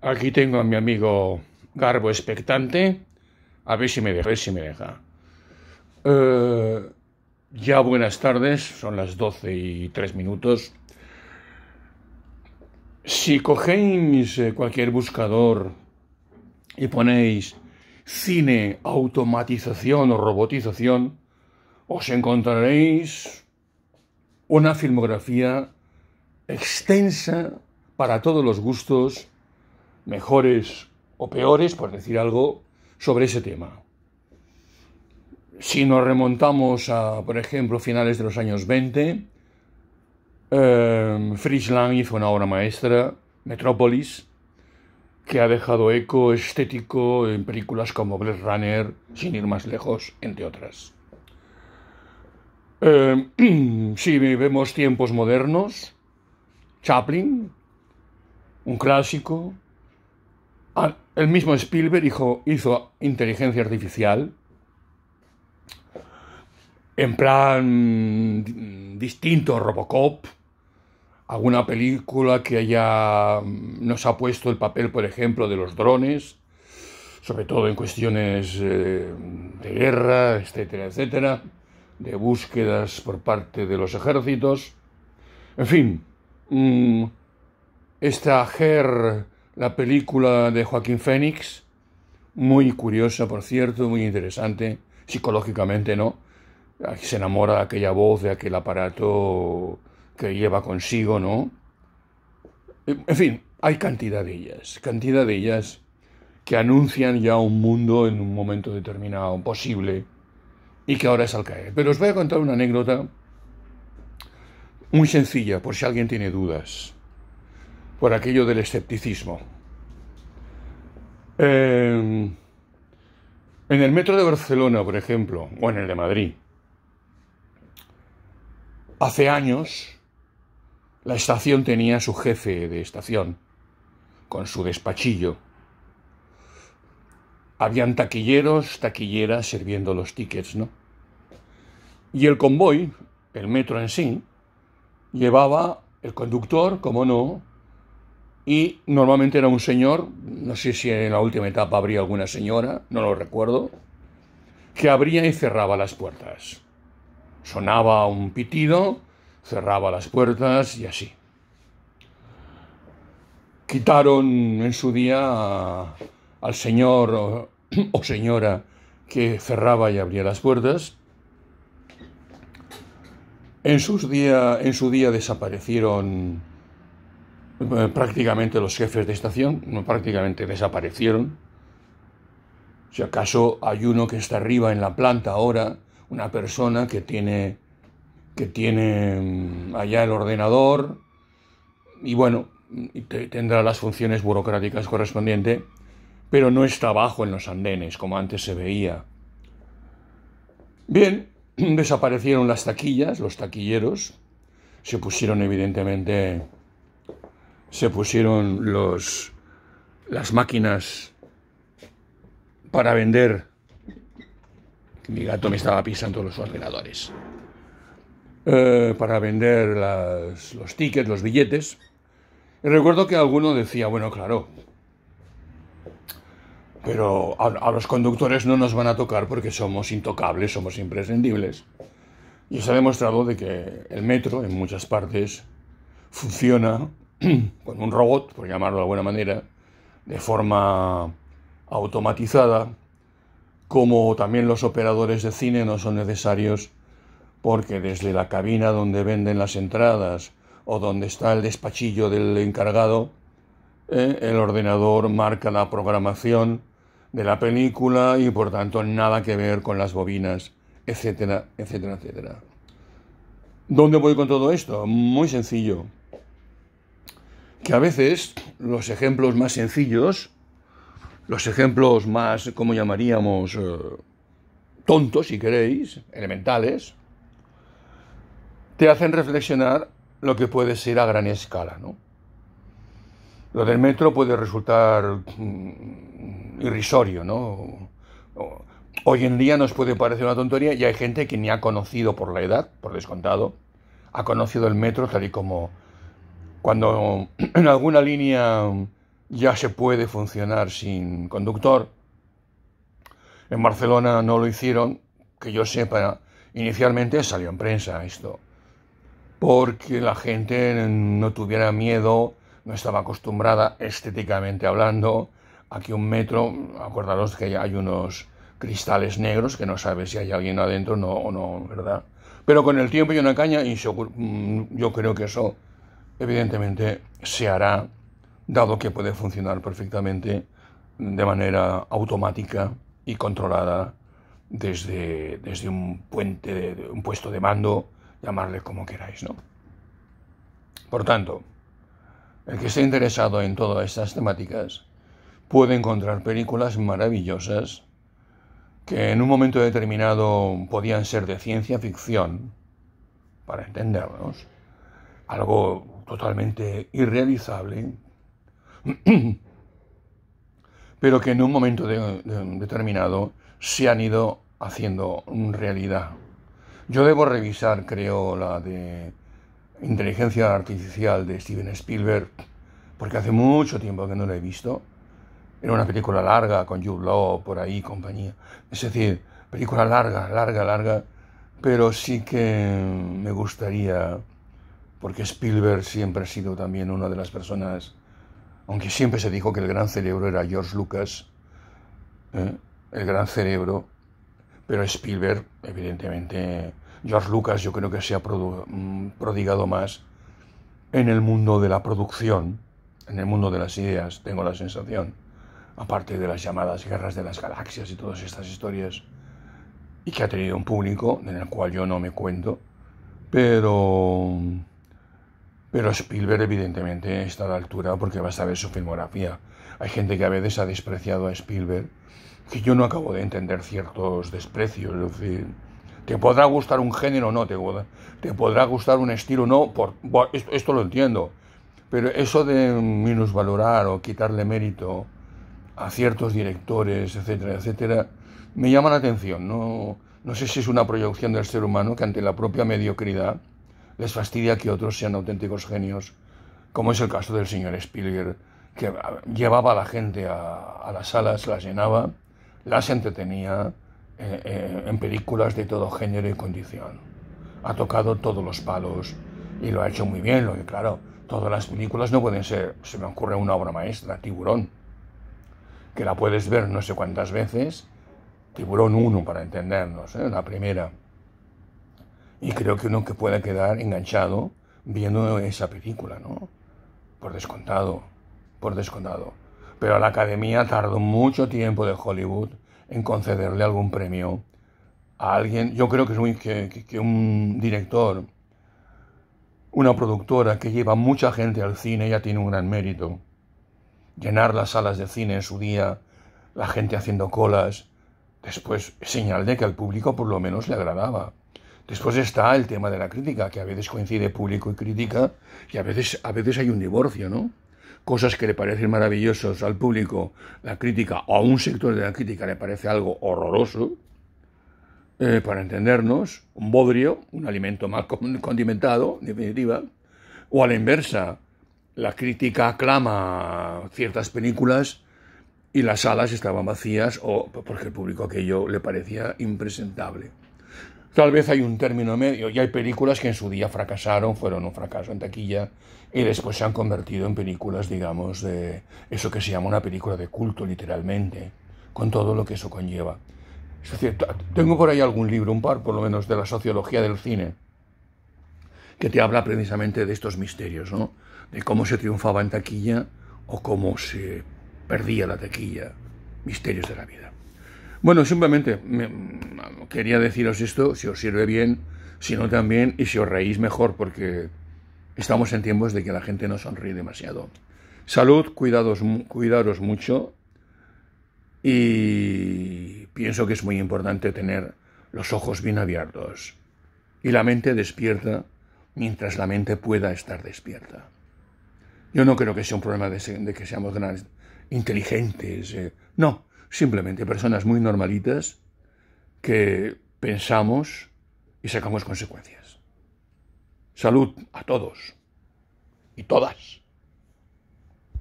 Aquí tengo a mi amigo Garbo expectante. A ver si me deja. A ver si me deja. Eh, ya buenas tardes, son las 12 y 3 minutos. Si cogéis eh, cualquier buscador y ponéis cine, automatización o robotización, os encontraréis una filmografía extensa para todos los gustos mejores o peores, por decir algo, sobre ese tema. Si nos remontamos a, por ejemplo, finales de los años 20, em, Fritz Lang hizo una obra maestra, Metrópolis, que ha dejado eco estético en películas como Blade Runner, sin ir más lejos, entre otras. Em, si vemos tiempos modernos, Chaplin, un clásico, Ah, el mismo Spielberg hizo, inteligencia artificial en plan distinto Robocop, alguna película que haya mm, nos ha puesto el papel, por ejemplo, de los drones, sobre todo en cuestiones eh, de guerra, etcétera, etcétera, de búsquedas por parte de los ejércitos. En fin, mm, esta Ger la película de Joaquín Fénix, muy curiosa, por cierto, muy interesante, psicológicamente, ¿no? Se enamora de aquella voz, de aquel aparato que lleva consigo, ¿no? En fin, hay cantidad de ellas, cantidad de ellas que anuncian ya un mundo en un momento determinado, posible, y que ahora es al caer. Pero os voy a contar una anécdota muy sencilla, por si alguien tiene dudas por aquello del escepticismo. Eh, en el metro de Barcelona, por ejemplo, o en el de Madrid, hace años la estación tenía su jefe de estación, con su despachillo. Habían taquilleros, taquilleras sirviendo los tickets, ¿no? Y el convoy, el metro en sí, llevaba el conductor, como no, y normalmente era un señor, no sé si en la última etapa habría alguna señora, no lo recuerdo, que abría y cerraba las puertas. Sonaba un pitido, cerraba las puertas y así. Quitaron en su día al señor o, señora que cerraba y abría las puertas. En, sus en su día desaparecieron eh, prácticamente los jefes de estación prácticamente desaparecieron. Si acaso hay uno que está arriba en la planta ahora, una persona que tiene, que tiene mm, allá el ordenador y bueno, tendrá las funciones burocráticas correspondientes, pero no está abajo en los andenes como antes se veía. Bien, desaparecieron las taquillas, los taquilleros, se pusieron evidentemente se pusieron los, las máquinas para vender. Mi gato me estaba pisando los ordenadores. Eh, para vender los tickets, los billetes. Y recuerdo que alguno decía, bueno, claro, pero a, los conductores no nos van a tocar porque somos intocables, somos imprescindibles. Y se ha demostrado de que el metro en muchas partes funciona con un robot, por llamarlo de alguna manera, de forma automatizada, como también los operadores de cine no son necesarios porque desde la cabina donde venden las entradas o donde está el despachillo del encargado, eh, el ordenador marca la programación de la película y por tanto nada que ver con las bobinas, etcétera, etcétera, etcétera. ¿Dónde voy con todo esto? Muy sencillo que a veces los ejemplos más sencillos, los ejemplos más, como llamaríamos, eh, tontos, si queréis, elementales, te hacen reflexionar lo que puede ser a gran escala, ¿no? Lo del metro puede resultar mm, irrisorio, ¿no? Hoy en día nos puede parecer una tontería y hay gente que ni ha conocido por la edad, por descontado, ha conocido el metro tal y como cuando en alguna línea ya se puede funcionar sin conductor, en Barcelona no lo hicieron, que yo sepa, inicialmente salió en prensa esto, porque la gente no tuviera miedo, no estaba acostumbrada estéticamente hablando, aquí un metro, acordaros que hay unos cristales negros que no sabes si hay alguien adentro no, o no, ¿verdad? Pero con el tiempo y una caña, y mm, yo creo que eso evidentemente se hará, dado que puede funcionar perfectamente de manera automática y controlada desde, desde un puente, un puesto de mando, llamarle como queráis, ¿no? Por tanto, el que esté interesado en todas estas temáticas puede encontrar películas maravillosas que en un momento determinado podían ser de ciencia ficción, para entendernos, algo totalmente irrealizable, pero que en un momento determinado se han ido haciendo realidad. Yo debo revisar, creo, la de inteligencia artificial de Steven Spielberg, porque hace mucho tiempo que no la he visto. Era una película larga con Jude Law por ahí compañía. Es decir, película larga, larga, larga, pero sí que me gustaría porque Spielberg siempre ha sido también una de las personas, aunque siempre se dijo que el gran cerebro era George Lucas, ¿eh? el gran cerebro, pero Spielberg, evidentemente, George Lucas yo creo que se ha mm, prodigado más en el mundo de la producción, en el mundo de las ideas, tengo la sensación, aparte de las llamadas guerras de las galaxias y todas estas historias, y que ha tenido un público en el cual yo no me cuento, pero pero Spielberg evidentemente está a la altura porque vas a ver su filmografía. Hay gente que a veces ha despreciado a Spielberg, que yo no acabo de entender ciertos desprecios. Es decir, te podrá gustar un género o no, te, podrá gustar un estilo o no, por, esto, lo entiendo. Pero eso de minusvalorar o quitarle mérito a ciertos directores, etcétera, etcétera, me llama la atención. No, no sé si es una proyección del ser humano que ante la propia mediocridad les fastidia que otros sean auténticos genios, como es el caso del señor Spielberg, que llevaba a la gente a, las salas, las llenaba, las entretenía eh, eh, en películas de todo género y condición. Ha tocado todos los palos y lo ha hecho muy bien, lo que claro, todas las películas no pueden ser, se me ocurre una obra maestra, Tiburón, que la puedes ver no sé cuántas veces, Tiburón 1 para entendernos, ¿eh? la primera y creo que uno que pueda quedar enganchado viendo esa película, ¿no? Por descontado, por descontado. Pero la academia tardó mucho tiempo de Hollywood en concederle algún premio a alguien. Yo creo que es un director, una productora que lleva mucha gente al cine ya tiene un gran mérito. Llenar las salas de cine en su día, la gente haciendo colas, después señal de que al público por lo menos le agradaba. Después está el tema de la crítica, que a veces coincide público y crítica, y a veces, a veces hay un divorcio, ¿no? Cosas que le parecen maravillosas al público, la crítica, o a un sector de la crítica le parece algo horroroso, eh, para entendernos, un bodrio, un alimento mal condimentado, en definitiva, o a la inversa, la crítica aclama ciertas películas y las salas estaban vacías o porque el público aquello le parecía impresentable. Tal vez hay un término medio y hay películas que en su día fracasaron, fueron un fracaso en taquilla y después se han convertido en películas, digamos, de eso que se llama una película de culto literalmente, con todo lo que eso conlleva. Es decir, tengo por ahí algún libro, un par por lo menos, de la sociología del cine, que te habla precisamente de estos misterios, ¿no? De cómo se triunfaba en taquilla o cómo se perdía la taquilla. Misterios de la vida. Bueno, simplemente quería deciros esto, si os sirve bien, si no también, y si os reís mejor, porque estamos en tiempos de que la gente no sonríe demasiado. Salud, cuidados, cuidaros mucho, y pienso que es muy importante tener los ojos bien abiertos y la mente despierta mientras la mente pueda estar despierta. Yo no creo que sea un problema de, que seamos inteligentes, eh, no, simplemente personas muy normalitas que pensamos y sacamos consecuencias. Salud a todos y todas.